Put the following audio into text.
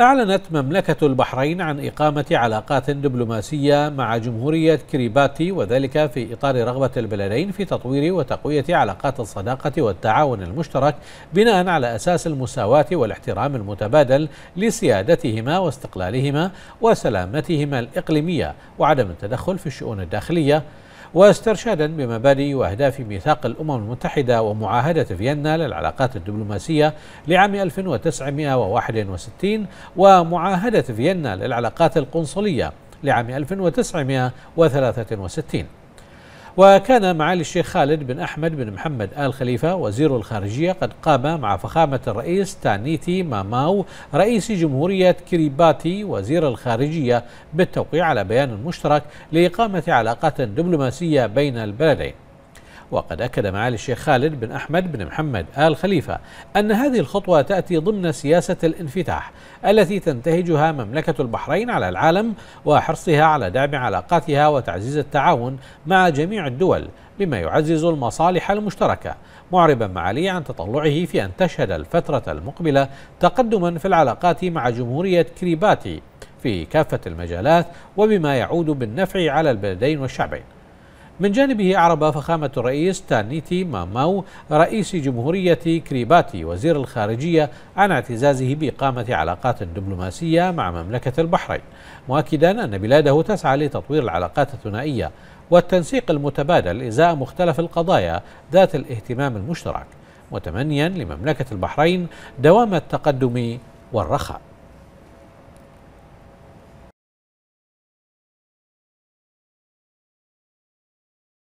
أعلنت مملكة البحرين عن إقامة علاقات دبلوماسية مع جمهورية كريباتي وذلك في إطار رغبة البلدين في تطوير وتقوية علاقات الصداقة والتعاون المشترك بناء على أساس المساواة والاحترام المتبادل لسيادتهما واستقلالهما وسلامتهما الإقليمية وعدم التدخل في الشؤون الداخلية واسترشادا بمبادئ وأهداف ميثاق الأمم المتحدة ومعاهدة فيينا للعلاقات الدبلوماسية لعام 1961 ومعاهدة فيينا للعلاقات القنصلية لعام 1963 وكان معالي الشيخ خالد بن أحمد بن محمد آل خليفة وزير الخارجية قد قام مع فخامة الرئيس تانيتي ماماو رئيس جمهورية كيريباتي وزير الخارجية بالتوقيع على بيان مشترك لإقامة علاقات دبلوماسية بين البلدين وقد أكد معالي الشيخ خالد بن أحمد بن محمد آل خليفة أن هذه الخطوة تأتي ضمن سياسة الانفتاح التي تنتهجها مملكة البحرين على العالم وحرصها على دعم علاقاتها وتعزيز التعاون مع جميع الدول بما يعزز المصالح المشتركه معربا معالي عن تطلعه في أن تشهد الفترة المقبلة تقدما في العلاقات مع جمهورية كريباتي في كافة المجالات وبما يعود بالنفع على البلدين والشعبين من جانبه أعرب فخامة الرئيس تانيتي ماماو رئيس جمهورية كريباتي وزير الخارجية عن اعتزازه بإقامة علاقات دبلوماسية مع مملكة البحرين مؤكدا أن بلاده تسعى لتطوير العلاقات الثنائية والتنسيق المتبادل إزاء مختلف القضايا ذات الاهتمام المشترك متمنيا لمملكة البحرين دوام التقدم والرخاء